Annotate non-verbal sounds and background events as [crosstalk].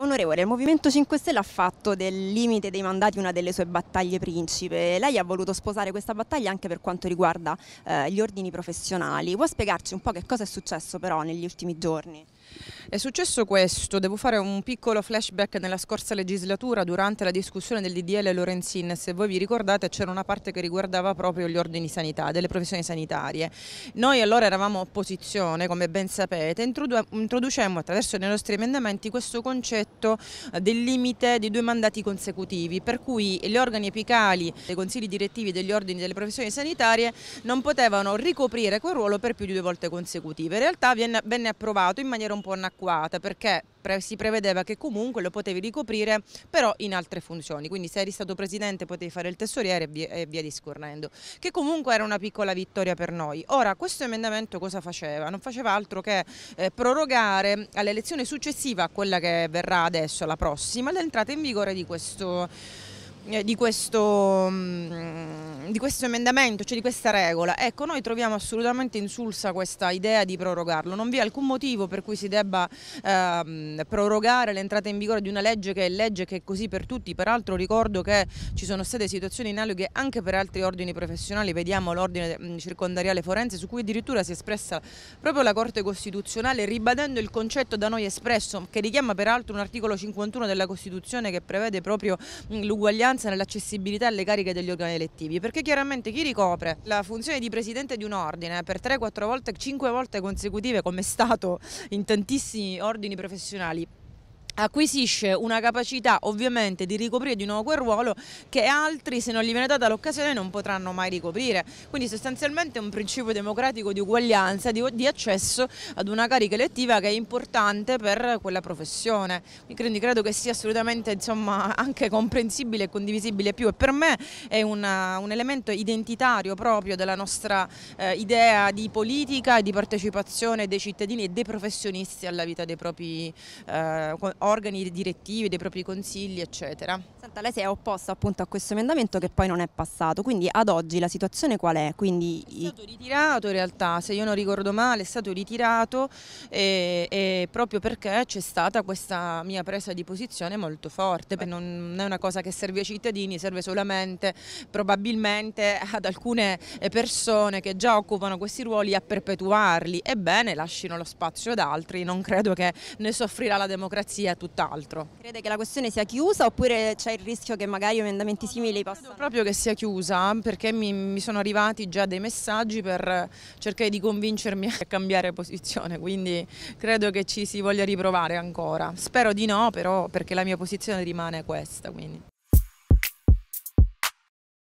Onorevole, il Movimento 5 Stelle ha fatto del limite dei mandati una delle sue battaglie principe. Lei ha voluto sposare questa battaglia anche per quanto riguarda eh, gli ordini professionali. Può spiegarci un po' che cosa è successo però negli ultimi giorni? È successo questo, devo fare un piccolo flashback nella scorsa legislatura durante la discussione del DDL Lorenzin, se voi vi ricordate c'era una parte che riguardava proprio gli ordini sanitari, delle professioni sanitarie. Noi allora eravamo opposizione, come ben sapete, introducemmo attraverso i nostri emendamenti questo concetto eh, del limite di due mandati consecutivi, per cui gli organi epicali dei consigli direttivi degli ordini delle professioni sanitarie non potevano ricoprire quel ruolo per più di due volte consecutive. In realtà venne approvato in maniera un po' anacronistica annacquata perché si prevedeva che comunque lo potevi ricoprire però in altre funzioni, quindi se eri stato presidente potevi fare il tessoriere e via, discorrendo, che comunque era una piccola vittoria per noi. Ora questo emendamento cosa faceva? Non faceva altro che eh, prorogare all'elezione successiva, a quella che verrà adesso, la prossima, l'entrata in vigore di questo... Eh, di questo mh, mm, di questo emendamento, cioè di questa regola, ecco noi troviamo assolutamente insulsa questa idea di prorogarlo, non vi è alcun motivo per cui si debba ehm, prorogare l'entrata in vigore di una legge che è legge che è così per tutti, peraltro ricordo che ci sono state situazioni analoghe anche per altri ordini professionali, vediamo l'ordine mm, circondariale forense su cui addirittura si è espressa proprio la Corte Costituzionale ribadendo il concetto da noi espresso che richiama peraltro un articolo 51 della Costituzione che prevede proprio mm, l'uguaglianza nell'accessibilità alle cariche degli organi elettivi. Perché perché chiaramente chi ricopre la funzione di presidente di un ordine per 3-4 volte, 5 volte consecutive come è stato in tantissimi ordini professionali acquisisce una capacità ovviamente di ricoprire di nuovo quel ruolo che altri se non gli viene data l'occasione non potranno mai ricoprire. Quindi sostanzialmente è un principio democratico di uguaglianza, di, di, accesso ad una carica elettiva che è importante per quella professione. Quindi credo che sia assolutamente insomma, [laughs] anche comprensibile e condivisibile più e per me è una, un elemento identitario proprio della nostra eh, idea di politica e di partecipazione dei cittadini e dei professionisti alla vita dei propri eh, organi direttivi, dei propri consigli, eccetera. Senta, lei si è opposta appunto a questo emendamento che poi non è passato, quindi ad oggi la situazione qual è? Quindi... È stato ritirato in realtà, se io non ricordo male, è stato ritirato e, e proprio perché c'è stata questa mia presa di posizione molto forte, non è una cosa che serve ai cittadini, serve solamente probabilmente ad alcune persone che già occupano questi ruoli a perpetuarli, ebbene lasciano lo spazio ad altri, non credo che ne soffrirà la democrazia tutt'altro. Crede che la questione sia chiusa oppure c'è il rischio che magari emendamenti simili possano... Credo proprio che sia chiusa perché mi, mi sono arrivati già dei messaggi per cercare di convincermi a cambiare posizione, quindi credo che ci si voglia riprovare ancora. Spero di no però perché la mia posizione rimane questa. Quindi.